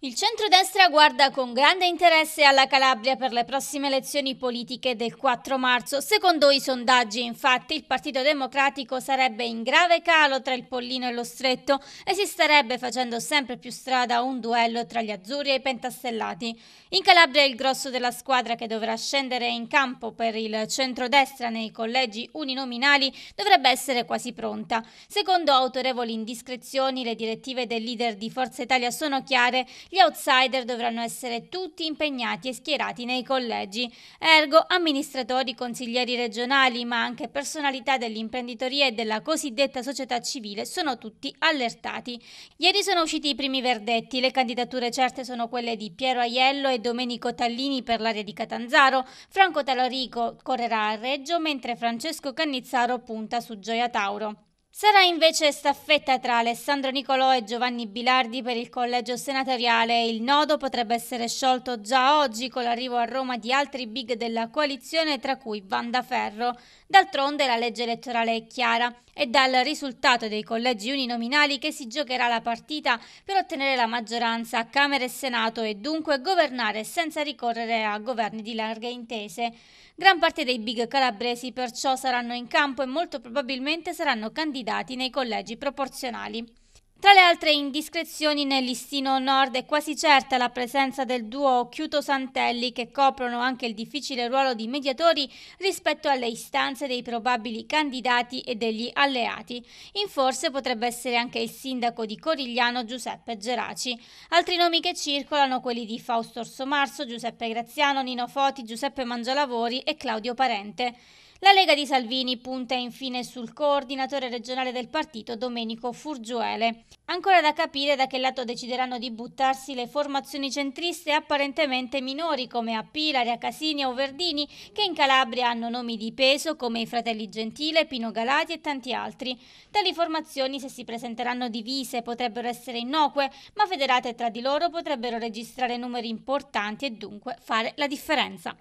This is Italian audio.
Il centrodestra guarda con grande interesse alla Calabria per le prossime elezioni politiche del 4 marzo. Secondo i sondaggi, infatti, il Partito Democratico sarebbe in grave calo tra il Pollino e lo Stretto e si starebbe facendo sempre più strada un duello tra gli azzurri e i pentastellati. In Calabria il grosso della squadra che dovrà scendere in campo per il centrodestra nei collegi uninominali dovrebbe essere quasi pronta. Secondo autorevoli indiscrezioni, le direttive del leader di Forza Italia sono chiare gli outsider dovranno essere tutti impegnati e schierati nei collegi, ergo amministratori, consiglieri regionali, ma anche personalità dell'imprenditoria e della cosiddetta società civile sono tutti allertati. Ieri sono usciti i primi verdetti, le candidature certe sono quelle di Piero Aiello e Domenico Tallini per l'area di Catanzaro, Franco Talorico correrà a Reggio, mentre Francesco Cannizzaro punta su Gioia Tauro. Sarà invece staffetta tra Alessandro Nicolò e Giovanni Bilardi per il collegio senatoriale. Il nodo potrebbe essere sciolto già oggi con l'arrivo a Roma di altri big della coalizione, tra cui Vanda Ferro. D'altronde la legge elettorale è chiara È dal risultato dei collegi uninominali che si giocherà la partita per ottenere la maggioranza a Camera e Senato e dunque governare senza ricorrere a governi di larghe intese. Gran parte dei big calabresi perciò saranno in campo e molto probabilmente saranno candidati candidati nei collegi proporzionali. Tra le altre indiscrezioni nel listino nord è quasi certa la presenza del duo Chiuto-Santelli che coprono anche il difficile ruolo di mediatori rispetto alle istanze dei probabili candidati e degli alleati. In forse potrebbe essere anche il sindaco di Corigliano Giuseppe Geraci. Altri nomi che circolano quelli di Fausto Orsomarso, Giuseppe Graziano, Nino Foti, Giuseppe Mangialavori e Claudio Parente. La Lega di Salvini punta infine sul coordinatore regionale del partito Domenico Furgiuele. Ancora da capire da che lato decideranno di buttarsi le formazioni centriste apparentemente minori come a Pilari, Casini o Verdini, che in Calabria hanno nomi di peso come i fratelli Gentile, Pino Galati e tanti altri. Tali formazioni, se si presenteranno divise, potrebbero essere innocue, ma federate tra di loro potrebbero registrare numeri importanti e dunque fare la differenza.